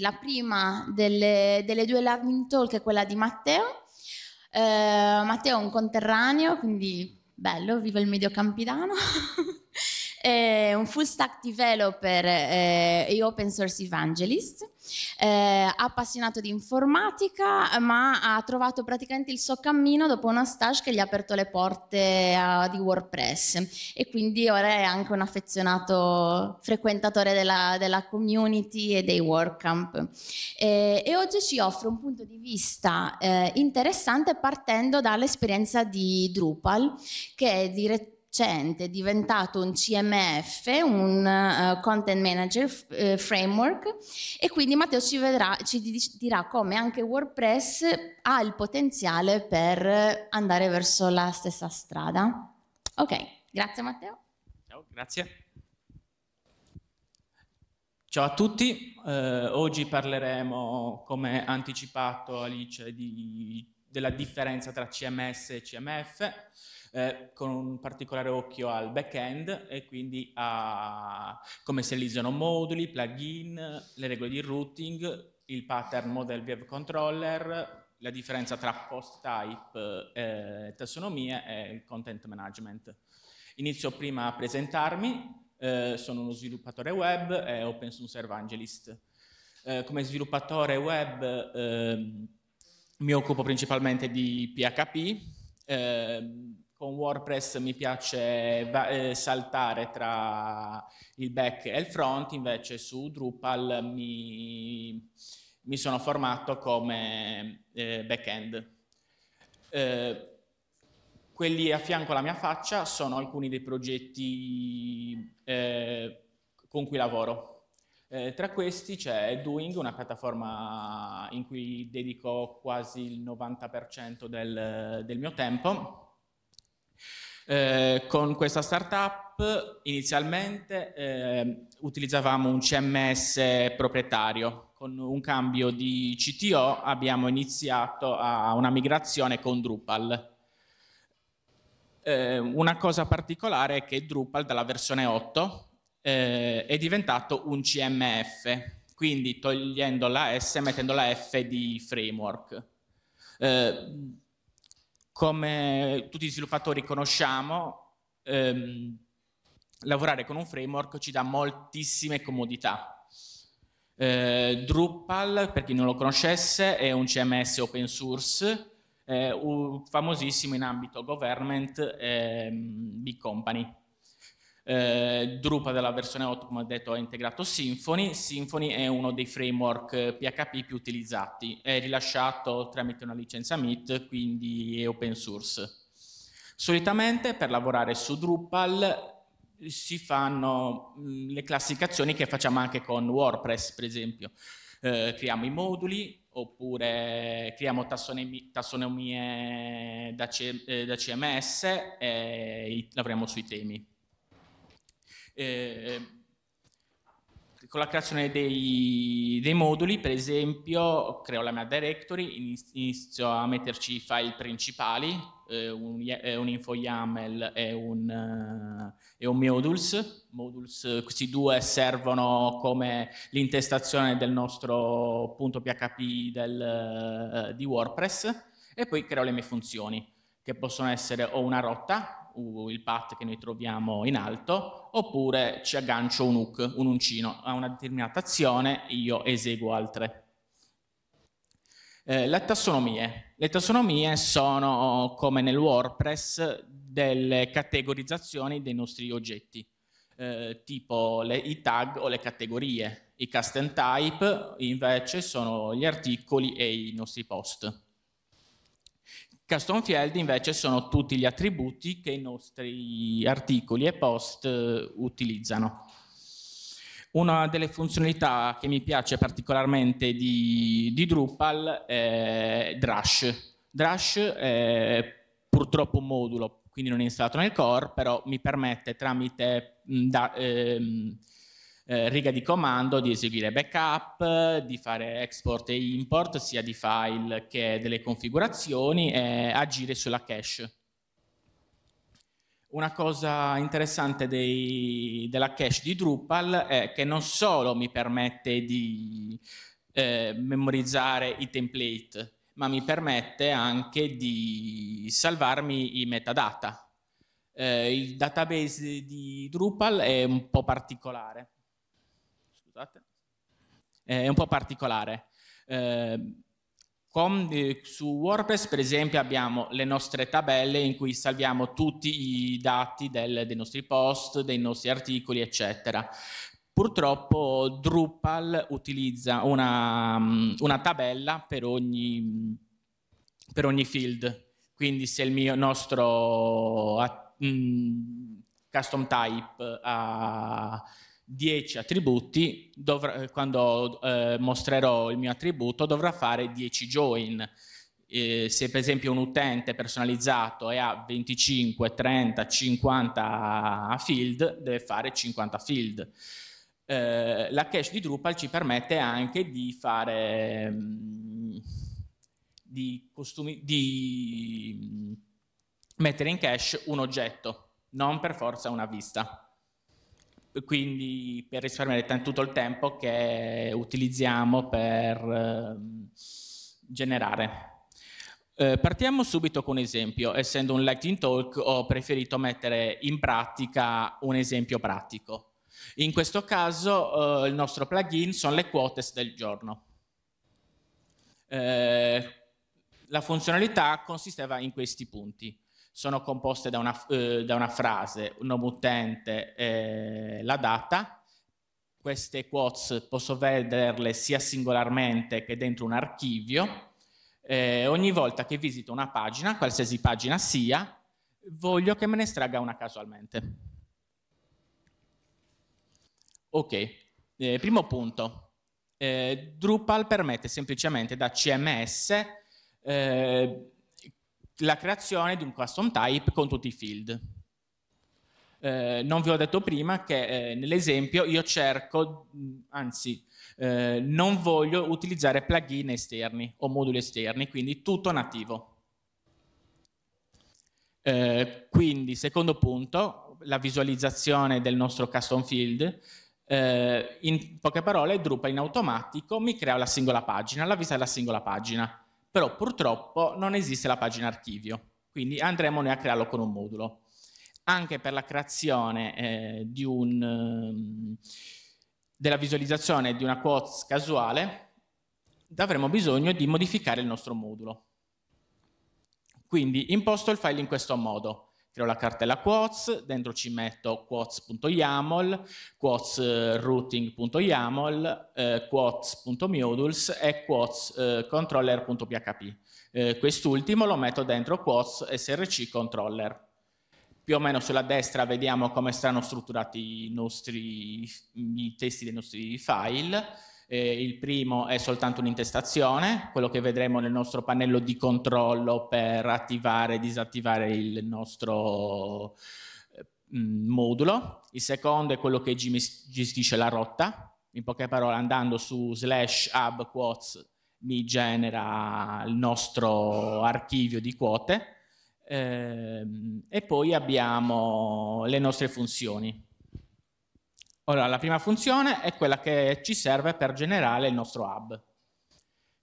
la prima delle, delle due Lightning Talk è quella di Matteo. Eh, Matteo è un conterraneo, quindi bello, vive il medio campidano. eh, un full stack developer eh, e open source evangelist, eh, appassionato di informatica, ma ha trovato praticamente il suo cammino dopo uno stage che gli ha aperto le porte uh, di WordPress e quindi ora è anche un affezionato frequentatore della, della community e dei WordCamp. E, eh, e oggi ci offre un punto di vista eh, interessante partendo dall'esperienza di Drupal, che è direttore recente è diventato un CMF, un uh, Content Manager uh, Framework e quindi Matteo ci, vedrà, ci dirà come anche WordPress ha il potenziale per andare verso la stessa strada. Ok, grazie Matteo. Ciao, grazie. Ciao a tutti, eh, oggi parleremo, come anticipato Alice, di della differenza tra CMS e CMF, eh, con un particolare occhio al back-end e quindi a come si realizzano moduli, plugin, le regole di routing, il pattern model web controller, la differenza tra post type, eh, tassonomie e il content management. Inizio prima a presentarmi, eh, sono uno sviluppatore web e open source evangelist. Eh, come sviluppatore web ehm, mi occupo principalmente di PHP, eh, con WordPress mi piace eh, saltare tra il back e il front, invece su Drupal mi, mi sono formato come eh, back-end. Eh, quelli a fianco alla mia faccia sono alcuni dei progetti eh, con cui lavoro. Eh, tra questi c'è Doing, una piattaforma in cui dedico quasi il 90% del, del mio tempo. Eh, con questa startup inizialmente eh, utilizzavamo un CMS proprietario, con un cambio di CTO abbiamo iniziato a una migrazione con Drupal. Eh, una cosa particolare è che Drupal dalla versione 8 eh, è diventato un CMF, quindi togliendo la S e mettendo la F di framework. Eh, come tutti gli sviluppatori conosciamo, ehm, lavorare con un framework ci dà moltissime comodità. Eh, Drupal, per chi non lo conoscesse, è un CMS open source, eh, famosissimo in ambito government, ehm, big company. Eh, Drupal della versione 8, come ho detto, ha integrato Symfony. Symfony è uno dei framework PHP più utilizzati. È rilasciato tramite una licenza MIT, quindi è open source. Solitamente per lavorare su Drupal si fanno mh, le classificazioni che facciamo anche con WordPress, per esempio. Eh, creiamo i moduli oppure creiamo tassonomie, da, C, eh, da, CMS e lavoriamo sui temi. Eh, eh, con la creazione dei, dei, moduli, per esempio, creo la mia directory, inizio a metterci i file principali, eh, un, eh, un, info YAML e un, eh, e un modules. modules. Questi due servono come l'intestazione del nostro punto PHP del, di WordPress e poi creo le mie funzioni, che possono essere o una rotta, il path che noi troviamo in alto, oppure ci aggancio un hook, un uncino, a una determinata azione io eseguo altre. Eh, le tassonomie. Le tassonomie sono, come nel WordPress, delle categorizzazioni dei nostri oggetti, eh, tipo le, i tag o le categorie. I custom type invece sono gli articoli e i nostri post. Custom field invece sono tutti gli attributi che i nostri articoli e post eh, utilizzano. Una delle funzionalità che mi piace particolarmente di, di Drupal è Drush. Drush è purtroppo un modulo, quindi non è installato nel core, però mi permette tramite mm, da, ehm, eh, riga di comando di eseguire backup, di fare export e import sia di file che delle configurazioni e agire sulla cache. Una cosa interessante dei, della cache di Drupal è che non solo mi permette di eh, memorizzare i template, ma mi permette anche di salvarmi i metadata. Eh, il database di Drupal è un po' particolare scusate, è un po' particolare. Eh, con, eh, su WordPress, per esempio, abbiamo le nostre tabelle in cui salviamo tutti i dati del, dei nostri post, dei nostri articoli, eccetera. Purtroppo Drupal utilizza una, mm, una tabella per ogni, mm, per ogni, field. Quindi se il mio nostro a, mm, custom type ha 10 attributi, dovrà, eh, quando eh, mostrerò il mio attributo dovrà fare 10 join. Eh, se per esempio un utente personalizzato e ha 25, 30, 50 field, deve fare 50 field. Eh, la cache di Drupal ci permette anche di fare mm, di, costumi, di mm, mettere in cache un oggetto, non per forza una vista quindi per risparmiare tutto il tempo che utilizziamo per ehm, generare. Eh, partiamo subito con un esempio. Essendo un lightning Talk ho preferito mettere in pratica un esempio pratico. In questo caso eh, il nostro plugin sono le quotes del giorno. Eh, la funzionalità consisteva in questi punti. Sono composte da una, eh, da una frase, un nome utente, eh, la data. Queste quotes posso vederle sia singolarmente che dentro un archivio. Eh, ogni volta che visito una pagina, qualsiasi pagina sia, voglio che me ne estragga una casualmente. Ok, eh, primo punto. Eh, Drupal permette semplicemente da CMS eh, la creazione di un custom type con tutti i field. Eh, non vi ho detto prima che eh, nell'esempio io cerco, anzi, eh, non voglio utilizzare plugin esterni o moduli esterni, quindi tutto nativo. Eh, quindi, secondo punto, la visualizzazione del nostro custom field. Eh, in poche parole, Drupal in automatico mi crea la singola pagina, la vista della singola pagina, però purtroppo non esiste la pagina archivio, quindi andremo noi a crearlo con un modulo anche per la creazione eh, di un, ehm, della visualizzazione di una quotes casuale, avremo bisogno di modificare il nostro modulo. Quindi imposto il file in questo modo. Creo la cartella quotes, dentro ci metto quotes.yaml, quotesrouting.yaml, eh, quotes.modules e quotes.controller.php. Eh, eh, Quest'ultimo lo metto dentro quotes src controller più o meno sulla destra vediamo come saranno strutturati i, nostri, i testi dei nostri file. Eh, il primo è soltanto un'intestazione, quello che vedremo nel nostro pannello di controllo per attivare e disattivare il nostro eh, mm, modulo. Il secondo è quello che gestisce la rotta, in poche parole andando su slash hub quotes mi genera il nostro archivio di quote Ehm, e poi abbiamo le nostre funzioni. Ora, la prima funzione è quella che ci serve per generare il nostro hub.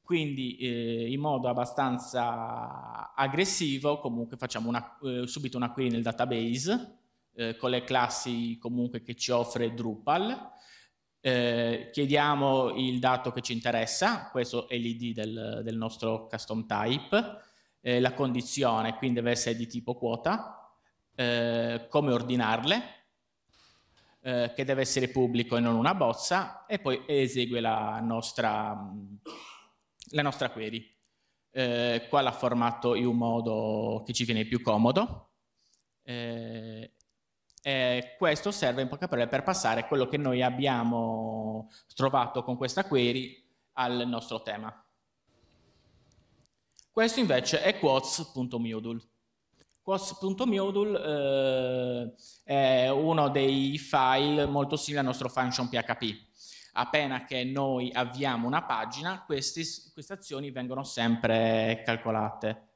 Quindi eh, in modo abbastanza aggressivo comunque facciamo una, eh, subito una query nel database eh, con le classi comunque che ci offre Drupal. Eh, chiediamo il dato che ci interessa, questo è l'id del, del nostro custom type eh, la condizione, quindi deve essere di tipo quota, eh, come ordinarle, eh, che deve essere pubblico e non una bozza, e poi esegue la nostra, mm, la nostra query. Eh, qua l'ha formato in un modo che ci viene più comodo. Eh, questo serve in poche parole per passare quello che noi abbiamo trovato con questa query al nostro tema. Questo invece è quotes.modul. Quotes.modul eh, è uno dei file molto simili al nostro function PHP. Appena che noi avviamo una pagina, questi, queste azioni vengono sempre calcolate.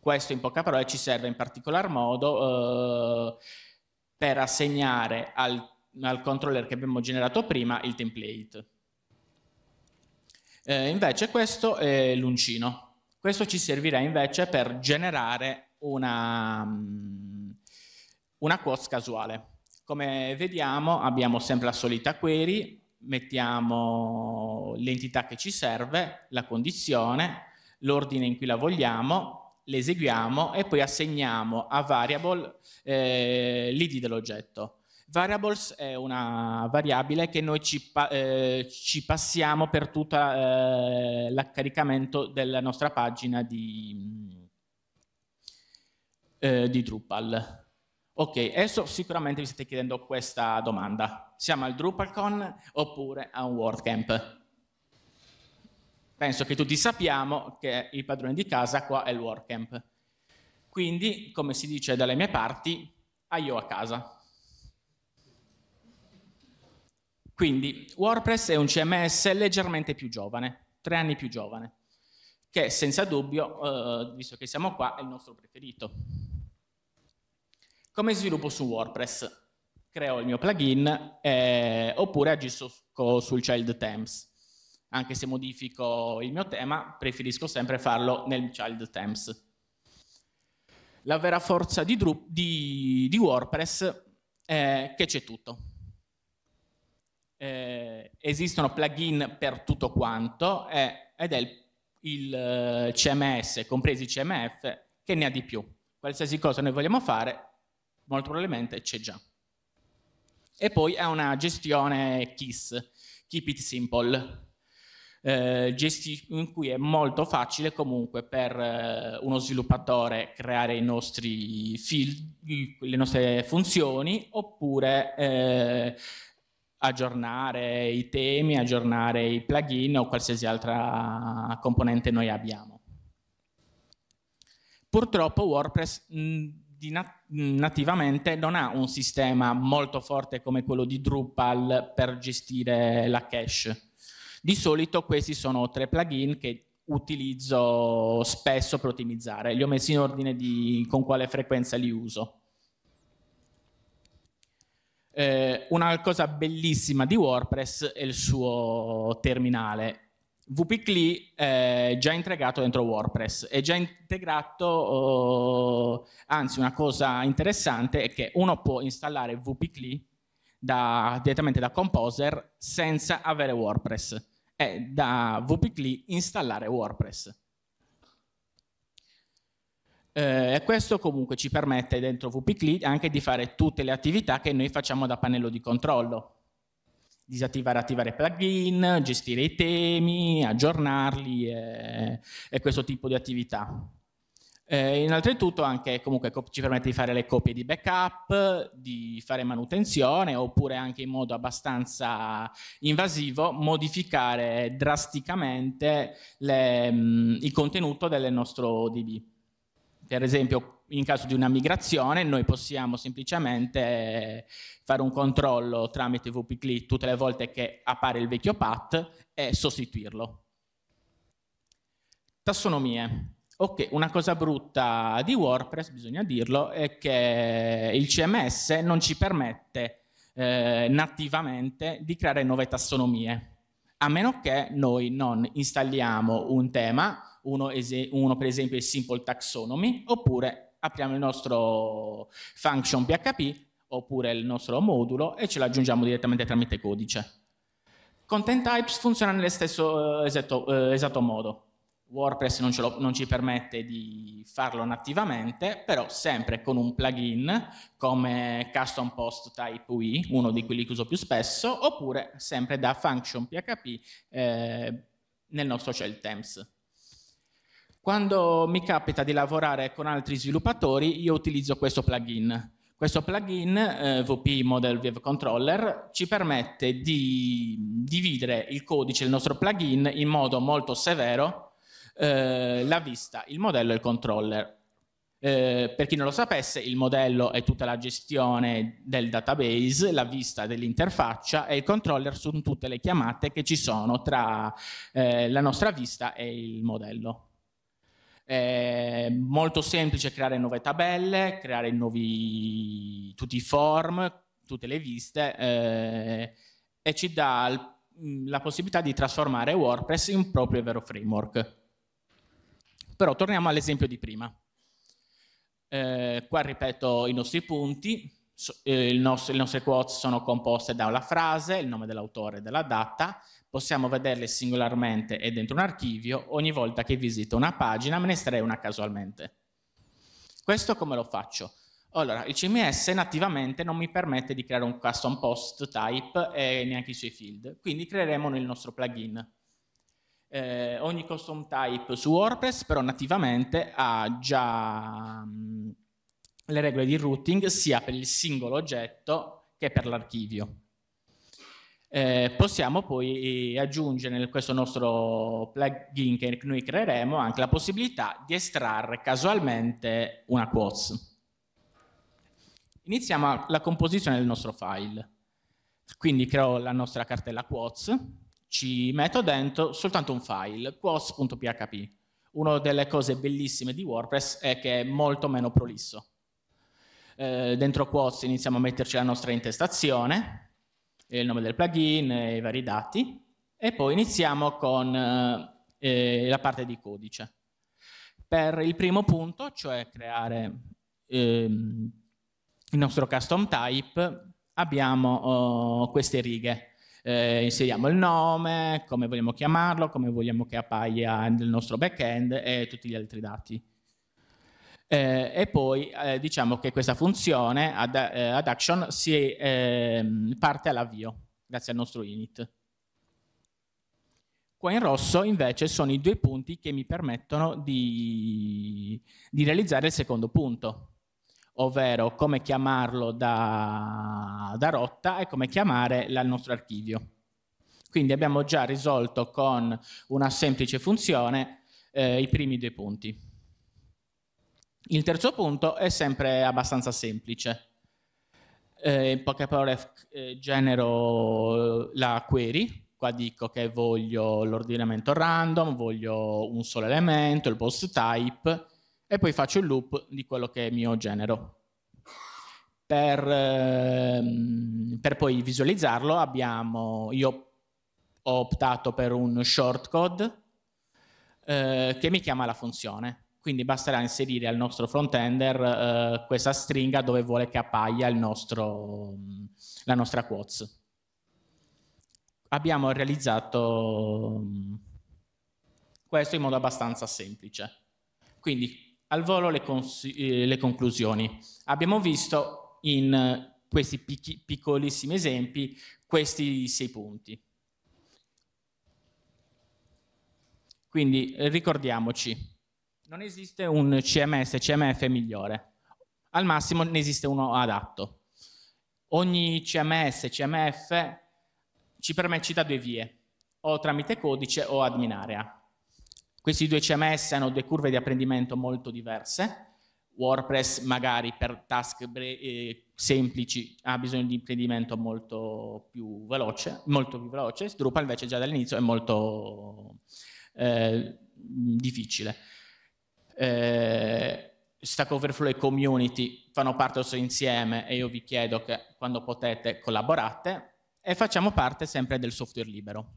Questo in poche parole ci serve in particolar modo eh, per assegnare al, al controller che abbiamo generato prima il template. Eh, invece questo è l'uncino. Questo ci servirà invece per generare una, mm, una quotes casuale. Come vediamo abbiamo sempre la solita query, mettiamo l'entità che ci serve, la condizione, l'ordine in cui la vogliamo, l'eseguiamo e poi assegniamo a variable eh, l'id dell'oggetto. Variables è una variabile che noi ci, pa eh, ci passiamo per tutto eh, l'accaricamento della nostra pagina di, mm, eh, di Drupal. Ok, adesso sicuramente vi state chiedendo questa domanda. Siamo al DrupalCon oppure a un WordCamp? Penso che tutti sappiamo che il padrone di casa qua è il WordCamp. Quindi, come si dice dalle mie parti, io a casa. Quindi WordPress è un CMS leggermente più giovane, tre anni più giovane, che senza dubbio, eh, visto che siamo qua, è il nostro preferito. Come sviluppo su WordPress? Creo il mio plugin eh, oppure agisco sul child themes. Anche se modifico il mio tema, preferisco sempre farlo nel child themes. La vera forza di, di, di WordPress è eh, che c'è tutto eh, esistono plugin per tutto quanto eh, ed è il, il eh, CMS, compresi CMF, che ne ha di più. Qualsiasi cosa noi vogliamo fare, molto probabilmente c'è già. E poi è una gestione KISS, Keep It Simple, eh, in cui è molto facile comunque per eh, uno sviluppatore creare i nostri le nostre funzioni oppure eh, aggiornare i temi, aggiornare i plugin o qualsiasi altra componente noi abbiamo. Purtroppo WordPress nativamente non ha un sistema molto forte come quello di Drupal per gestire la cache. Di solito questi sono tre plugin che utilizzo spesso per ottimizzare. Li ho messi in ordine di con quale frequenza li uso. Eh, una cosa bellissima di WordPress è il suo terminale. VPCLI è già integrato dentro WordPress, è già integrato, oh, anzi una cosa interessante è che uno può installare VPCLI da, direttamente da Composer senza avere WordPress è da VPCLI installare WordPress. Eh, e eh, questo comunque ci permette dentro VPCLI anche di fare tutte le attività che noi facciamo da pannello di controllo. Disattivare e attivare plugin, gestire i temi, aggiornarli e, e questo tipo di attività. Eh, innanzitutto anche comunque ci permette di fare le copie di backup, di fare manutenzione oppure anche in modo abbastanza invasivo modificare drasticamente le, mh, mm, il contenuto del nostro DB. Per esempio, in caso di una migrazione, noi possiamo semplicemente eh, fare un controllo tramite WP-CLI tutte le volte che appare il vecchio path e sostituirlo. Tassonomie. Ok, una cosa brutta di WordPress, bisogna dirlo, è che il CMS non ci permette eh, nativamente di creare nuove tassonomie, a meno che noi non installiamo un tema uno, uno per esempio è Simple Taxonomy, oppure apriamo il nostro function PHP, oppure il nostro modulo e ce l'aggiungiamo direttamente tramite codice. Content types funziona nello stesso esatto, esatto modo. WordPress non, lo, non, ci permette di farlo nativamente, però sempre con un plugin come Custom Post Type UI, uno di quelli che uso più spesso, oppure sempre da function PHP eh, nel nostro shell temps. Quando mi capita di lavorare con altri sviluppatori, io utilizzo questo plugin. Questo plugin, eh, VP Model View Controller, ci permette di dividere il codice, il nostro plugin, in modo molto severo, eh, la vista, il modello e il controller. Eh, per chi non lo sapesse, il modello è tutta la gestione del database, la vista dell'interfaccia e il controller sono tutte le chiamate che ci sono tra eh, la nostra vista e il modello. È molto semplice creare nuove tabelle, creare nuovi, tutti i form, tutte le viste eh, e ci dà il, mm, la possibilità di trasformare WordPress in un proprio e vero framework. Però torniamo all'esempio di prima. Eh, qua ripeto i nostri punti, eh, il nostro, le nostre quotes sono composte da una frase, il nome dell'autore e della data, possiamo vederle singolarmente e dentro un archivio, ogni volta che visito una pagina me ne estrae una casualmente. Questo come lo faccio? Allora, il CMS nativamente non mi permette di creare un custom post type e neanche i suoi field, quindi creeremo il nostro plugin. Eh, ogni custom type su WordPress però nativamente ha già... Mh, mm, le regole di routing sia per il singolo oggetto che per l'archivio. Eh, possiamo poi eh, aggiungere nel questo nostro plugin che noi creeremo anche la possibilità di estrarre casualmente una quotes. Iniziamo la composizione del nostro file. Quindi creo la nostra cartella quotes, ci metto dentro soltanto un file, quotes.php. Una delle cose bellissime di WordPress è che è molto meno prolisso eh, dentro Quoz iniziamo a metterci la nostra intestazione, il nome del plugin, i vari dati, e poi iniziamo con eh, eh, la parte di codice. Per il primo punto, cioè creare ehm, il nostro custom type, abbiamo oh, queste righe. Eh, inseriamo il nome, come vogliamo chiamarlo, come vogliamo che appaia nel nostro backend e tutti gli altri dati. Eh, e poi eh, diciamo che questa funzione ad, eh, ad action si ehm, parte all'avvio, grazie al nostro init. Qua in rosso invece sono i due punti che mi permettono di, di realizzare il secondo punto, ovvero come chiamarlo da, da rotta e come chiamare il nostro archivio. Quindi abbiamo già risolto con una semplice funzione eh, i primi due punti. Il terzo punto è sempre abbastanza semplice. Eh, in poche parole eh, genero la query, qua dico che voglio l'ordinamento random, voglio un solo elemento, il post type e poi faccio il loop di quello che è mio genero. Per, ehm, per poi visualizzarlo abbiamo, io ho optato per un shortcode eh, che mi chiama la funzione quindi basterà inserire al nostro frontender ender eh, questa stringa dove vuole che appaia nostro, mm, la nostra quotes. Abbiamo realizzato mm, questo in modo abbastanza semplice. Quindi al volo le, eh, le conclusioni. Abbiamo visto in questi picchi, piccolissimi esempi questi sei punti. Quindi ricordiamoci, non esiste un CMS, CMF migliore, al massimo ne esiste uno adatto. Ogni CMS, CMF ci permette due vie, o tramite codice o admin area. Questi due CMS hanno due curve di apprendimento molto diverse. WordPress magari per task eh, semplici ha bisogno di apprendimento molto più veloce, molto più veloce. Drupal invece già dall'inizio è molto eh, difficile eh, Stack Overflow e Community fanno parte del suo insieme e io vi chiedo che quando potete collaborate e facciamo parte sempre del software libero.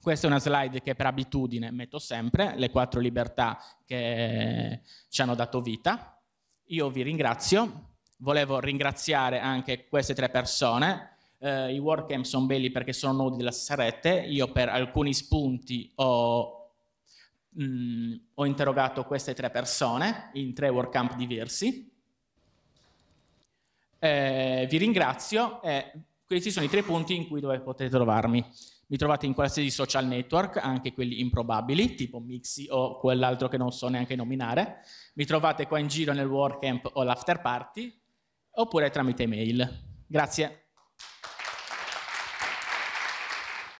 Questa è una slide che per abitudine metto sempre, le quattro libertà che ci hanno dato vita. Io vi ringrazio, volevo ringraziare anche queste tre persone, eh, i WordCamp sono belli perché sono nodi della stessa rete, io per alcuni spunti ho mh, mm, ho interrogato queste tre persone in tre WordCamp diversi. Eh, vi ringrazio e eh, questi sono i tre punti in cui dove potete trovarmi. Mi trovate in qualsiasi social network, anche quelli improbabili, tipo Mixi o quell'altro che non so neanche nominare. Mi trovate qua in giro nel WordCamp o l'After Party, oppure tramite email. Grazie.